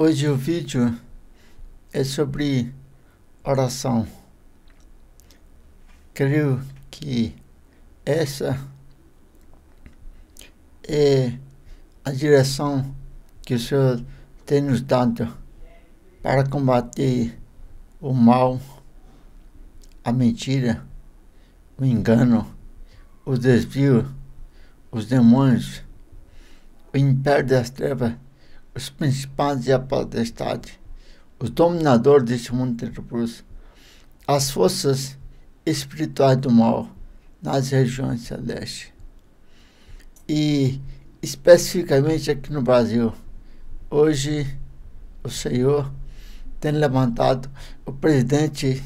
Hoje o vídeo é sobre oração. Creio que essa é a direção que o Senhor tem nos dado para combater o mal, a mentira, o engano, o desvio, os demônios, o império das trevas os principais e a potestade, os dominadores deste mundo tenebroso, as forças espirituais do mal nas regiões celestes. E especificamente aqui no Brasil, hoje o Senhor tem levantado o presidente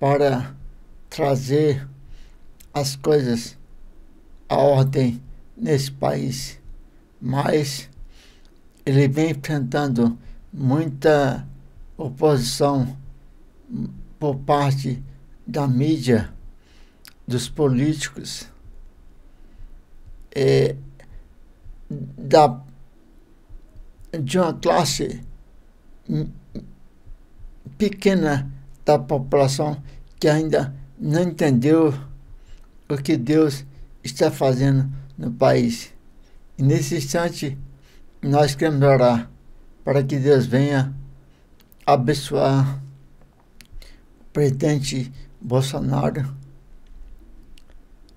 para trazer as coisas à ordem nesse país. Mas ele vem enfrentando muita oposição por parte da mídia, dos políticos, é, da, de uma classe pequena da população que ainda não entendeu o que Deus está fazendo no país. E nesse instante, nós queremos orar para que Deus venha abençoar o presidente Bolsonaro,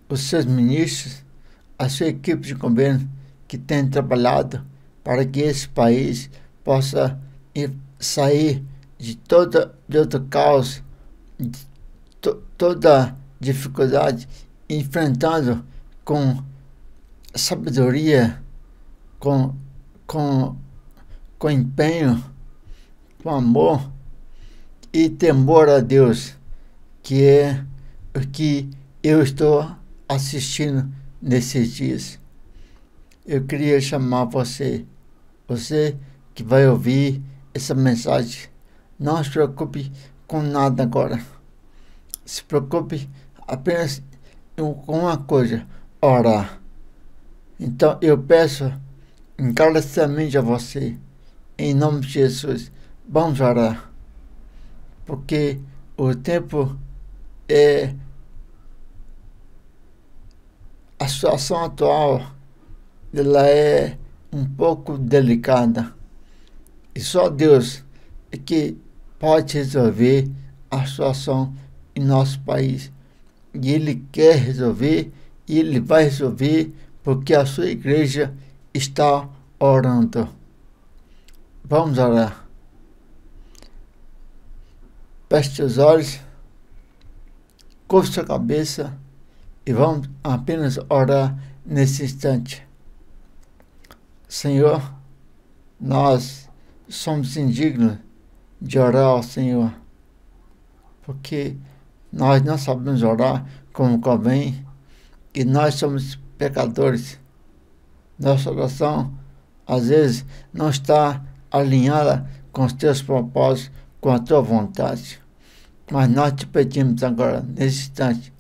os seus ministros, a sua equipe de governo que tem trabalhado para que esse país possa sair de todo, de todo caos, de to, toda dificuldade, enfrentando com sabedoria, com com, com empenho, com amor e temor a Deus, que é o que eu estou assistindo nesses dias. Eu queria chamar você, você que vai ouvir essa mensagem. Não se preocupe com nada agora. Se preocupe apenas com uma coisa: orar. Então eu peço encarecidamente a você, em nome de Jesus, vamos orar, porque o tempo é. A situação atual ela é um pouco delicada e só Deus é que pode resolver a situação em nosso país. E Ele quer resolver, e Ele vai resolver, porque a sua igreja está orando. Vamos orar. Feche os olhos, curve sua cabeça e vamos apenas orar nesse instante. Senhor, nós somos indignos de orar ao Senhor, porque nós não sabemos orar como convém e nós somos pecadores nossa oração, às vezes, não está alinhada com os teus propósitos, com a tua vontade. Mas nós te pedimos agora, nesse instante,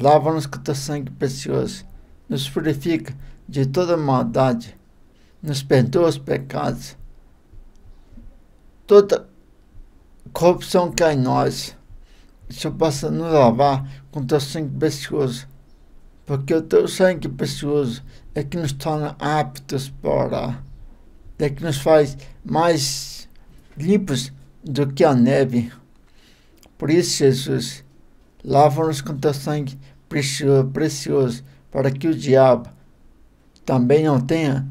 lava-nos com teu sangue precioso, nos purifica de toda maldade, nos perdoa os pecados, toda corrupção que há em nós, que o possa nos lavar com teu sangue precioso porque o teu sangue precioso é que nos torna aptos para orar, é que nos faz mais limpos do que a neve. Por isso, Jesus, lava-nos com teu sangue precioso, precioso, para que o diabo também não tenha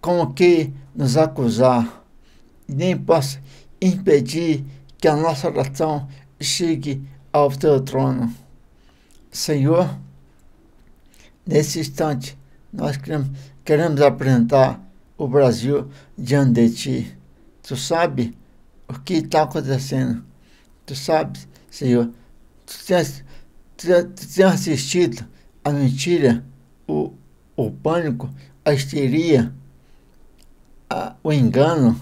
como que nos acusar, nem possa impedir que a nossa oração chegue ao teu trono. Senhor, nesse instante, nós queremos, queremos apresentar o Brasil diante de ti. Tu sabe o que está acontecendo. Tu sabes, Senhor. Tu tens, tu, tu tens assistido a mentira, o, o pânico, a histeria, a, o engano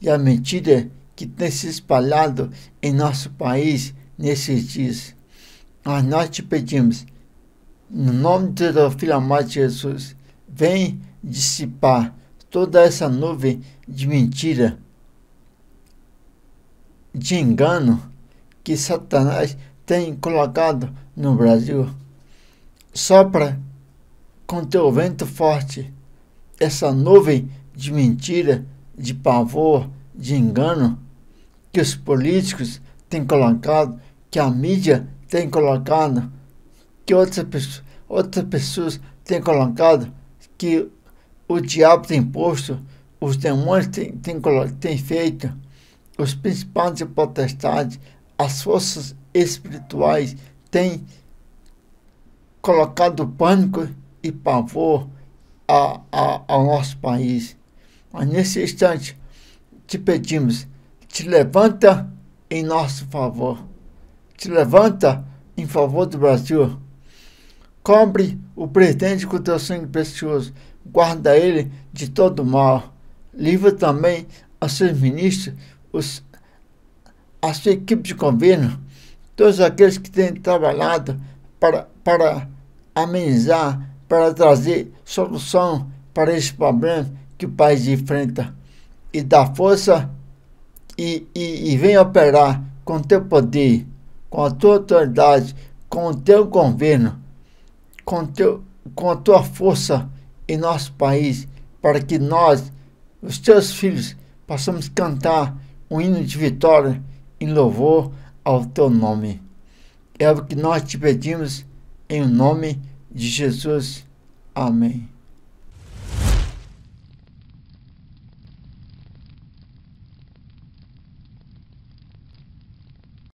e a mentira que tem se espalhado em nosso país nesses dias. Mas nós te pedimos, no nome de teu filho amado Jesus, vem dissipar toda essa nuvem de mentira, de engano que Satanás tem colocado no Brasil. Sopra com teu vento forte essa nuvem de mentira, de pavor, de engano que os políticos têm colocado que a mídia tem colocado, que outras, outras pessoas têm colocado, que o diabo tem posto, os demônios têm, têm, têm feito, os principais e potestades, as forças espirituais têm colocado pânico e pavor a, a, ao nosso país. Mas nesse instante, te pedimos, te levanta em nosso favor se levanta em favor do Brasil. Cobre o presidente com teu sangue precioso, guarda ele de todo mal. Livra também a seus ministros, os, a sua equipe de governo, todos aqueles que têm trabalhado para, para amenizar, para trazer solução para esse problema que o país enfrenta. E dá força e, e, e vem operar com teu poder com a tua autoridade, com o teu governo, com, teu, com a tua força em nosso país, para que nós, os teus filhos, possamos cantar um hino de vitória em louvor ao teu nome. É o que nós te pedimos em nome de Jesus. Amém.